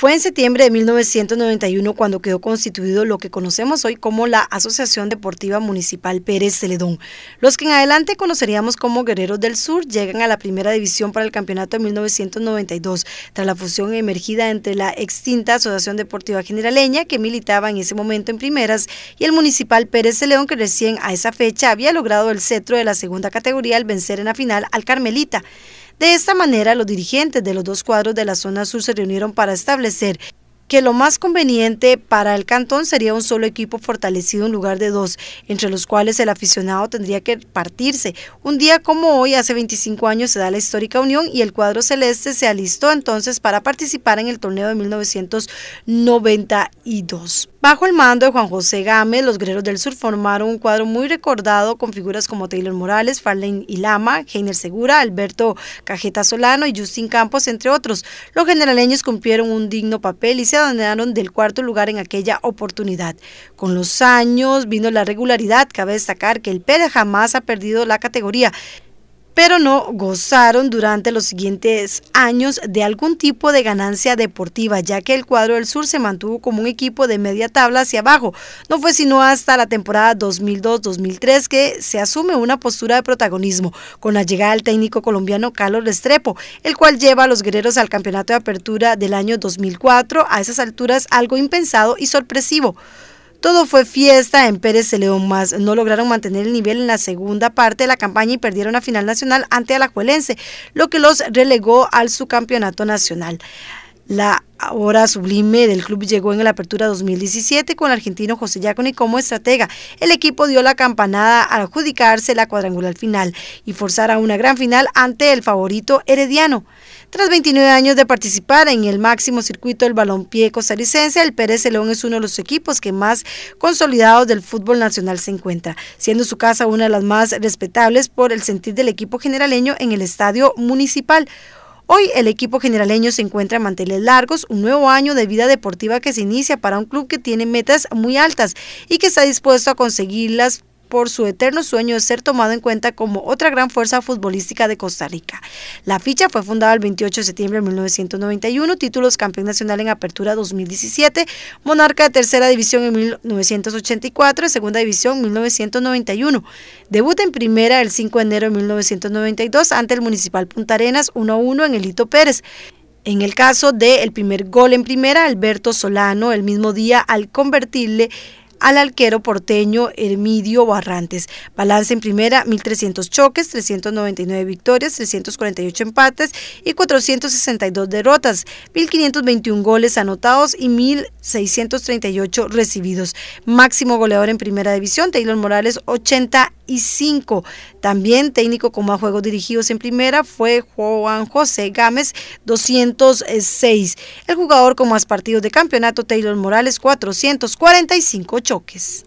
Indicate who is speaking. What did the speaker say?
Speaker 1: Fue en septiembre de 1991 cuando quedó constituido lo que conocemos hoy como la Asociación Deportiva Municipal Pérez Celedón. Los que en adelante conoceríamos como Guerreros del Sur llegan a la primera división para el campeonato de 1992, tras la fusión emergida entre la extinta Asociación Deportiva Generaleña, que militaba en ese momento en primeras, y el Municipal Pérez Celedón, que recién a esa fecha había logrado el cetro de la segunda categoría al vencer en la final al Carmelita. De esta manera, los dirigentes de los dos cuadros de la zona sur se reunieron para establecer que lo más conveniente para el cantón sería un solo equipo fortalecido en lugar de dos, entre los cuales el aficionado tendría que partirse. Un día como hoy, hace 25 años, se da la histórica unión y el cuadro celeste se alistó entonces para participar en el torneo de 1992. Bajo el mando de Juan José Gámez, los guerreros del sur formaron un cuadro muy recordado con figuras como Taylor Morales, y Ilama, Heiner Segura, Alberto Cajeta Solano y Justin Campos, entre otros. Los generaleños cumplieron un digno papel y se ganaron del cuarto lugar en aquella oportunidad. Con los años vino la regularidad, cabe destacar que el Pérez jamás ha perdido la categoría pero no gozaron durante los siguientes años de algún tipo de ganancia deportiva, ya que el cuadro del sur se mantuvo como un equipo de media tabla hacia abajo. No fue sino hasta la temporada 2002-2003 que se asume una postura de protagonismo, con la llegada del técnico colombiano Carlos Restrepo, el cual lleva a los guerreros al campeonato de apertura del año 2004, a esas alturas algo impensado y sorpresivo. Todo fue fiesta en Pérez de León más. No lograron mantener el nivel en la segunda parte de la campaña y perdieron la final nacional ante Alajuelense, lo que los relegó al subcampeonato nacional. La hora sublime del club llegó en la apertura 2017 con el argentino José Yaconi como estratega. El equipo dio la campanada al adjudicarse la cuadrangular final y forzar a una gran final ante el favorito herediano. Tras 29 años de participar en el máximo circuito del balompié costarricense, el Pérez León es uno de los equipos que más consolidados del fútbol nacional se encuentra, siendo su casa una de las más respetables por el sentir del equipo generaleño en el estadio municipal. Hoy el equipo generaleño se encuentra en manteles largos, un nuevo año de vida deportiva que se inicia para un club que tiene metas muy altas y que está dispuesto a conseguirlas por su eterno sueño de ser tomado en cuenta como otra gran fuerza futbolística de Costa Rica. La ficha fue fundada el 28 de septiembre de 1991, títulos campeón nacional en Apertura 2017, monarca de tercera división en 1984, de segunda división 1991. Debuta en primera el 5 de enero de 1992 ante el Municipal Punta Arenas 1-1 en el Hito Pérez. En el caso del el primer gol en primera, Alberto Solano, el mismo día al convertirle al arquero porteño Hermidio Barrantes. Balance en primera, 1.300 choques, 399 victorias, 348 empates y 462 derrotas, 1.521 goles anotados y 1.638 recibidos. Máximo goleador en primera división, Taylor Morales, 80 y También técnico como a juegos dirigidos en primera fue Juan José Gámez, 206. El jugador con más partidos de campeonato, Taylor Morales, 445 choques.